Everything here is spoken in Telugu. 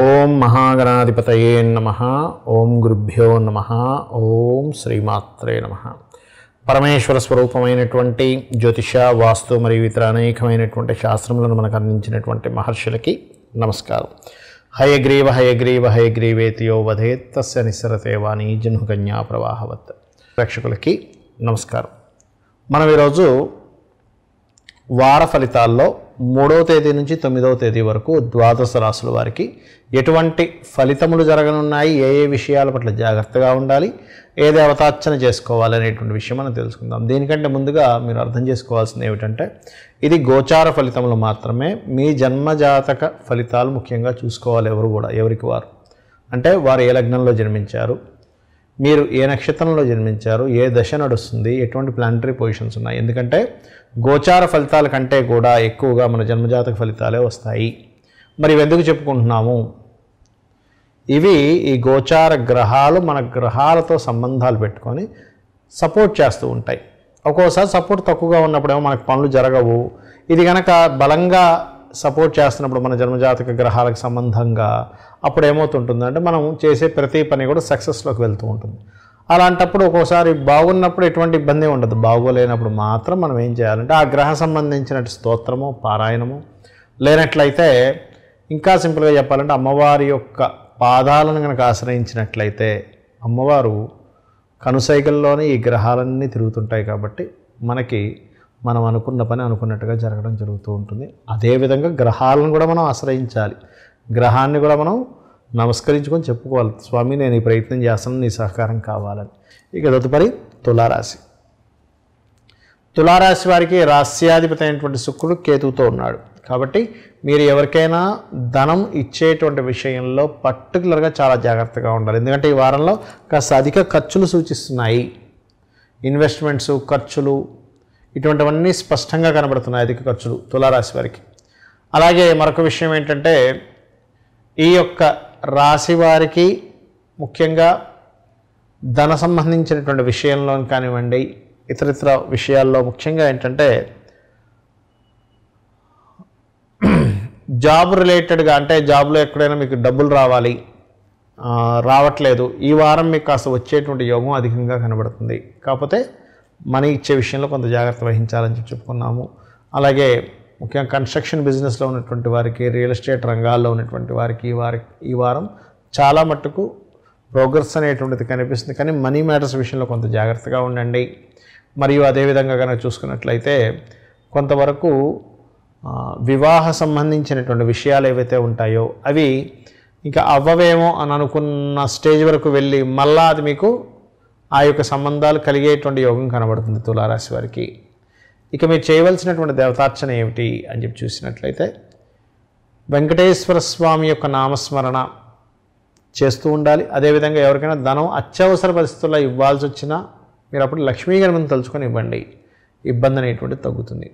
ఓం మహాగణాధిపతయే నమ ఓం గురుభ్యో నమ ఓం శ్రీమాత్రే నమ పరమేశ్వర స్వరూపమైనటువంటి జ్యోతిష వాస్తు మరియు ఇతర అనేకమైనటువంటి శాస్త్రములను మనకు అందించినటువంటి మహర్షులకి నమస్కారం హయగ్రీవ హయగ్రీవ హయగ్రీవేతియో వధేత్ తస్య నిస్సరతే జన్హు కన్యా ప్రవాహవత్ ప్రేక్షకులకి నమస్కారం మనం ఈరోజు వార ఫలితాల్లో మూడవ తేదీ నుంచి తొమ్మిదవ తేదీ వరకు ద్వాదశ రాసుల వారికి ఎటువంటి ఫలితములు జరగనున్నాయి ఏ ఏ విషయాల పట్ల జాగ్రత్తగా ఉండాలి ఏది అవతార్చన చేసుకోవాలి అనేటువంటి విషయం మనం తెలుసుకుందాం దీనికంటే ముందుగా మీరు అర్థం చేసుకోవాల్సింది ఏమిటంటే ఇది గోచార ఫలితములు మాత్రమే మీ జన్మజాతక ఫలితాలు ముఖ్యంగా చూసుకోవాలి ఎవరు కూడా ఎవరికి వారు అంటే వారు ఏ లగ్నంలో జన్మించారు మీరు ఏ నక్షత్రంలో జన్మించారు ఏ దశ నడుస్తుంది ఎటువంటి ప్లానిటరీ పొజిషన్స్ ఉన్నాయి ఎందుకంటే గోచార ఫలితాల కంటే కూడా ఎక్కువగా మన జన్మజాతక ఫలితాలే వస్తాయి మరి ఇవెందుకు చెప్పుకుంటున్నాము ఇవి ఈ గోచార గ్రహాలు మన గ్రహాలతో సంబంధాలు పెట్టుకొని సపోర్ట్ చేస్తూ ఉంటాయి ఒక్కోసారి సపోర్ట్ తక్కువగా ఉన్నప్పుడేమో మనకు పనులు జరగవు ఇది కనుక బలంగా సపోర్ట్ చేస్తున్నప్పుడు మన జన్మజాతక గ్రహాలకు సంబంధంగా అప్పుడు ఏమవుతుంటుందంటే మనం చేసే ప్రతి పని కూడా సక్సెస్లోకి వెళ్తూ ఉంటుంది అలాంటప్పుడు ఒక్కోసారి బాగున్నప్పుడు ఎటువంటి ఇబ్బంది ఉండదు బాగోలేనప్పుడు మాత్రం మనం ఏం చేయాలంటే ఆ గ్రహ సంబంధించిన స్తోత్రము పారాయణము లేనట్లయితే ఇంకా సింపుల్గా చెప్పాలంటే అమ్మవారి యొక్క పాదాలను కనుక ఆశ్రయించినట్లయితే అమ్మవారు కనుసైగల్లోనే ఈ గ్రహాలన్నీ తిరుగుతుంటాయి కాబట్టి మనకి మనం అనుకున్న పని అనుకున్నట్టుగా జరగడం జరుగుతూ ఉంటుంది అదేవిధంగా గ్రహాలను కూడా మనం ఆశ్రయించాలి గ్రహాన్ని కూడా మనం నమస్కరించుకొని చెప్పుకోవాలి స్వామి నేను ఈ ప్రయత్నం చేస్తాను నీ సహకారం కావాలని ఇక తదుపరి తులారాశి తులారాశి వారికి రాస్యాధిపతి అయినటువంటి శుక్రుడు కేతువుతో ఉన్నాడు కాబట్టి మీరు ఎవరికైనా ధనం ఇచ్చేటువంటి విషయంలో పర్టికులర్గా చాలా జాగ్రత్తగా ఉండాలి ఎందుకంటే ఈ వారంలో కాస్త అధిక ఖర్చులు సూచిస్తున్నాయి ఇన్వెస్ట్మెంట్స్ ఖర్చులు ఇటువంటివన్నీ స్పష్టంగా కనబడుతున్నాయి అధిక ఖర్చులు తులారాశి వారికి అలాగే మరొక విషయం ఏంటంటే ఈ యొక్క రాశి వారికి ముఖ్యంగా ధన సంబంధించినటువంటి విషయంలో కానివ్వండి ఇతరితర విషయాల్లో ముఖ్యంగా ఏంటంటే జాబ్ రిలేటెడ్గా అంటే జాబ్లో ఎక్కడైనా మీకు డబ్బులు రావాలి రావట్లేదు ఈ వారం మీకు కాస్త వచ్చేటువంటి యోగం అధికంగా కనబడుతుంది కాకపోతే మనీ ఇచ్చే విషయంలో కొంత జాగ్రత్త వహించాలని చెప్పి చెప్పుకున్నాము అలాగే ముఖ్యంగా కన్స్ట్రక్షన్ బిజినెస్లో ఉన్నటువంటి వారికి రియల్ ఎస్టేట్ రంగాల్లో ఉన్నటువంటి వారికి ఈ వారి ఈ వారం చాలా మట్టుకు ప్రోగ్రెస్ అనేటువంటిది కనిపిస్తుంది కానీ మనీ మ్యాటర్స్ విషయంలో కొంత జాగ్రత్తగా ఉండండి మరియు అదేవిధంగా కనుక చూసుకున్నట్లయితే కొంతవరకు వివాహ సంబంధించినటువంటి విషయాలు ఏవైతే ఉంటాయో అవి ఇంకా అవ్వవేమో అని అనుకున్న స్టేజ్ వరకు వెళ్ళి మళ్ళా అది మీకు ఆ యొక్క సంబంధాలు కలిగేటువంటి యోగం కనబడుతుంది తులారాశి వారికి ఇక మీరు చేయవలసినటువంటి దేవతార్చన ఏమిటి అని చెప్పి చూసినట్లయితే వెంకటేశ్వర స్వామి యొక్క నామస్మరణ చేస్తూ ఉండాలి అదేవిధంగా ఎవరికైనా ధనం అత్యవసర పరిస్థితుల్లో ఇవ్వాల్సి వచ్చినా మీరు అప్పుడు లక్ష్మీ తలుచుకొని ఇవ్వండి ఇబ్బంది అనేటువంటి తగ్గుతుంది